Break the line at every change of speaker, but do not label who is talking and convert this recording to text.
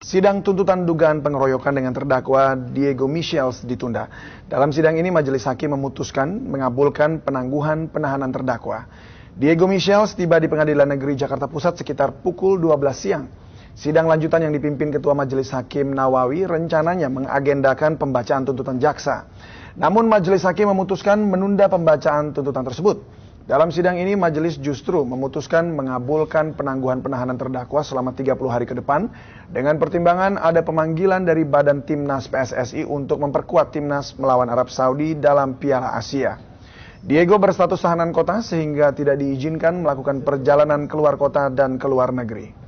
Sidang tuntutan dugaan pengeroyokan dengan terdakwa Diego Michels ditunda. Dalam sidang ini majelis hakim memutuskan mengabulkan penangguhan penahanan terdakwa. Diego Michels tiba di Pengadilan Negeri Jakarta Pusat sekitar pukul 12 siang. Sidang lanjutan yang dipimpin Ketua Majelis Hakim Nawawi rencananya mengagendakan pembacaan tuntutan jaksa. Namun majelis hakim memutuskan menunda pembacaan tuntutan tersebut. Dalam sidang ini majelis justru memutuskan mengabulkan penangguhan penahanan terdakwa selama 30 hari ke depan dengan pertimbangan ada pemanggilan dari Badan Timnas PSSI untuk memperkuat Timnas melawan Arab Saudi dalam Piala Asia. Diego berstatus tahanan kota sehingga tidak diizinkan melakukan perjalanan keluar kota dan keluar negeri.